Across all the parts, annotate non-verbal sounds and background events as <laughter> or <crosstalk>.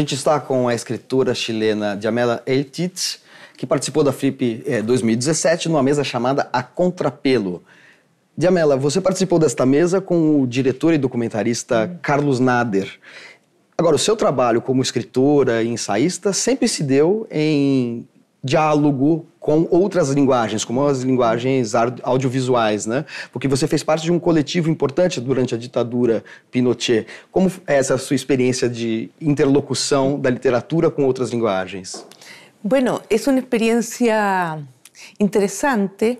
gente está com a escritora chilena Diamela Eltitz, que participou da Flip eh, 2017 numa mesa chamada A Contrapelo. Diamela, você participou desta mesa com o diretor e documentarista hum. Carlos Nader. Agora, o seu trabalho como escritora e ensaísta sempre se deu em diálogo com outras linguagens, como as linguagens audiovisuais, né? Porque você fez parte de um coletivo importante durante a ditadura Pinochet. Como é essa sua experiência de interlocução da literatura com outras linguagens? Bueno, é uma experiência interessante.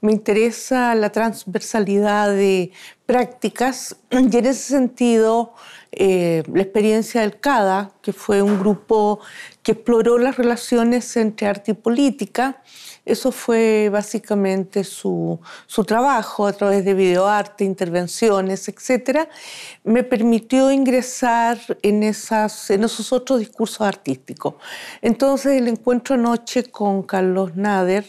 me interesa la transversalidad de prácticas <clears throat> y en ese sentido eh, la experiencia del CADA, que fue un grupo que exploró las relaciones entre arte y política, eso fue básicamente su, trabajo a través de videoarte, intervenciones, etcétera, Me permitió ingresar en, en esos otros discursos artísticos. Entonces el encuentro anoche con Carlos Nader,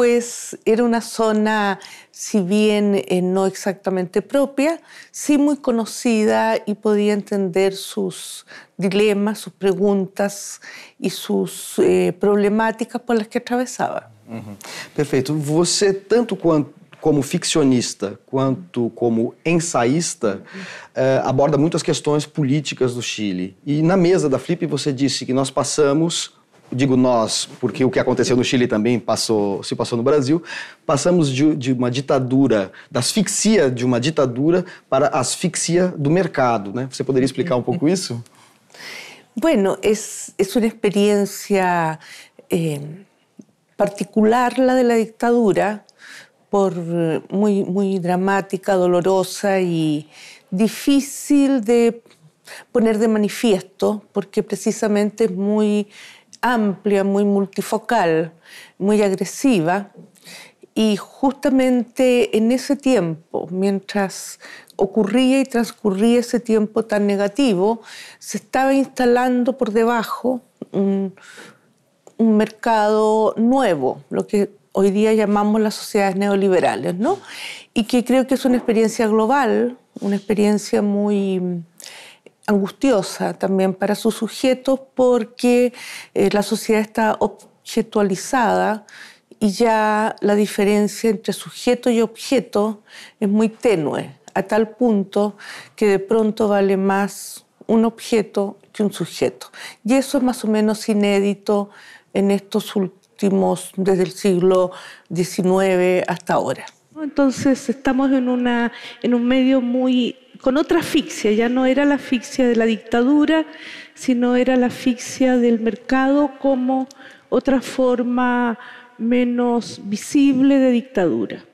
pues era una zona, si bien eh, no exactamente propia, sí muy conocida y podía entender sus dilemas, sus preguntas y sus eh, problemáticas por las que atravesaba. Uhum. Perfeito. Você, tanto quanto, como ficcionista quanto como ensaísta, eh, aborda muitas questões políticas do Chile. E na mesa da Flip você disse que nós passamos digo nós, porque o que aconteceu no Chile também passou, se passou no Brasil, passamos de, de, uma ditadura, da asfixia de uma ditadura para a asfixia do mercado. Né? Você poderia explicar um pouco isso? Bueno, es, es una experiencia eh, particular la de la dictadura, por muy, muy dramática, dolorosa y difícil de poner de manifiesto, porque precisamente es muy amplia, muy multifocal, muy agresiva. Y justamente en ese tiempo, mientras ocurría y transcurría ese tiempo tan negativo, se estaba instalando por debajo un, mercado nuevo, lo que hoy día llamamos las sociedades neoliberales, ¿no? Y que creo que es una experiencia global, una experiencia muy angustiosa también para sus sujetos porque eh, la sociedad está objetualizada y ya la diferencia entre sujeto y objeto es muy tenue, a tal punto que de pronto vale más un objeto que un sujeto. Y eso es más o menos inédito en estos últimos, desde el siglo XIX hasta ahora. Entonces estamos en, una, en un medio muy con otra asfixia, ya no era la asfixia de la dictadura, sino era la asfixia del mercado como otra forma menos visible de dictadura.